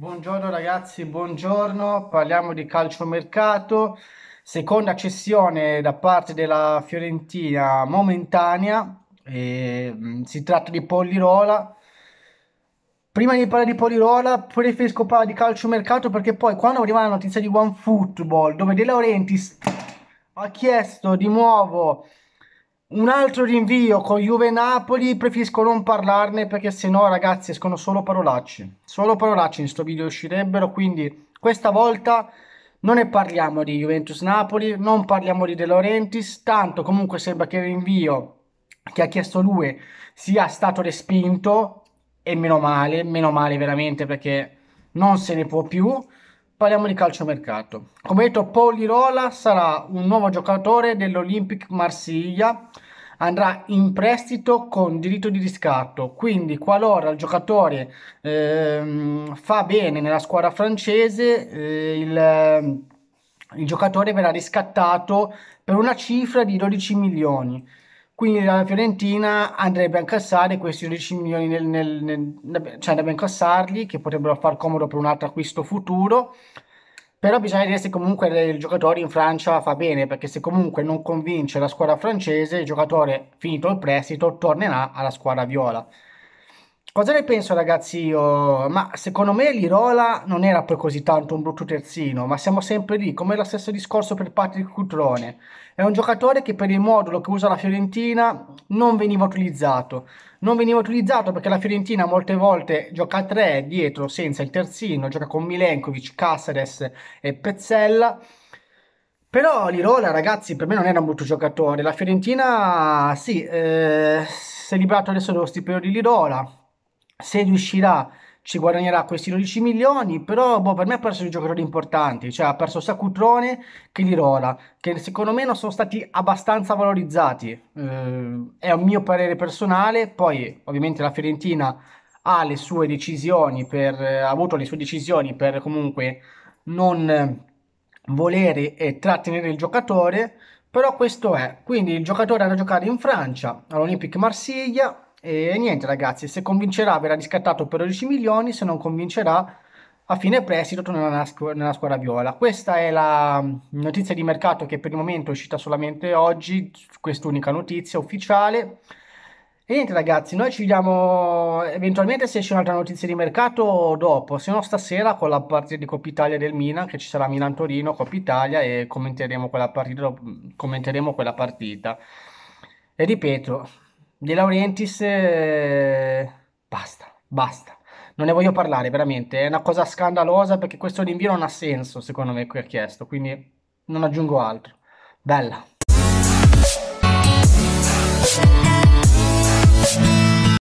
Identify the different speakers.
Speaker 1: Buongiorno ragazzi, buongiorno. Parliamo di calciomercato. Seconda cessione da parte della Fiorentina momentanea. E, mh, mm, si tratta di Pollirola. Prima di parlare di Polirola, preferisco parlare di calciomercato perché poi quando arriva la notizia di OneFootball, dove De Laurentiis ha chiesto di nuovo un altro rinvio con Juve Napoli, preferisco non parlarne perché sennò ragazzi escono solo parolacce, solo parolacce in sto video uscirebbero, quindi questa volta non ne parliamo di Juventus Napoli, non parliamo di De Laurentiis, tanto comunque sembra che il rinvio che ha chiesto lui sia stato respinto e meno male, meno male veramente perché non se ne può più. Parliamo di calciomercato. Come detto, Polirola sarà un nuovo giocatore dell'Olympic Marsiglia. Andrà in prestito con diritto di riscatto. Quindi, qualora il giocatore ehm, fa bene nella squadra francese, eh, il, il giocatore verrà riscattato per una cifra di 12 milioni. Quindi la Fiorentina andrebbe a incassare questi 12 milioni, nel, nel, nel, cioè andrebbe a incassarli, che potrebbero far comodo per un altro acquisto futuro. Però bisogna vedere se comunque il giocatore in Francia fa bene, perché se comunque non convince la squadra francese, il giocatore, finito il prestito, tornerà alla squadra viola. Cosa ne penso ragazzi io? Ma secondo me l'Irola non era poi così tanto un brutto terzino, ma siamo sempre lì, come lo stesso discorso per Patrick Cutrone. È un giocatore che per il modulo che usa la Fiorentina non veniva utilizzato. Non veniva utilizzato perché la Fiorentina molte volte gioca a tre dietro senza il terzino, gioca con Milenkovic, Caceres e Pezzella. Però l'Irola ragazzi per me non era un brutto giocatore, la Fiorentina sì, eh, si è liberato adesso dello stipendio di Lirola, se riuscirà ci guadagnerà questi 12 milioni, però boh, per me ha perso dei giocatori importanti, cioè ha perso sia Cutrone che Lirola, che secondo me non sono stati abbastanza valorizzati, eh, è un mio parere personale, poi ovviamente la Fiorentina ha le sue decisioni, per, eh, ha avuto le sue decisioni per comunque non volere e trattenere il giocatore, però questo è, quindi il giocatore andrà a giocare in Francia, all'Olympique Marsiglia, e niente ragazzi, se convincerà verrà riscattato per 12 milioni, se non convincerà a fine prestito tornerà nella, squadra viola. Questa è la notizia di mercato che per il momento è uscita solamente oggi, quest'unica notizia ufficiale. E niente ragazzi, noi ci vediamo eventualmente se c'è un'altra notizia di mercato dopo, se no stasera con la partita di Coppa Italia del Milan, che ci sarà Milan-Torino, Coppa Italia e commenteremo quella partita. Commenteremo quella partita. E ripeto, De Laurentiis, eh, basta, basta. Non ne voglio parlare, veramente. È una cosa scandalosa perché questo rinvio non ha senso, secondo me, qui ha chiesto. Quindi non aggiungo altro. Bella.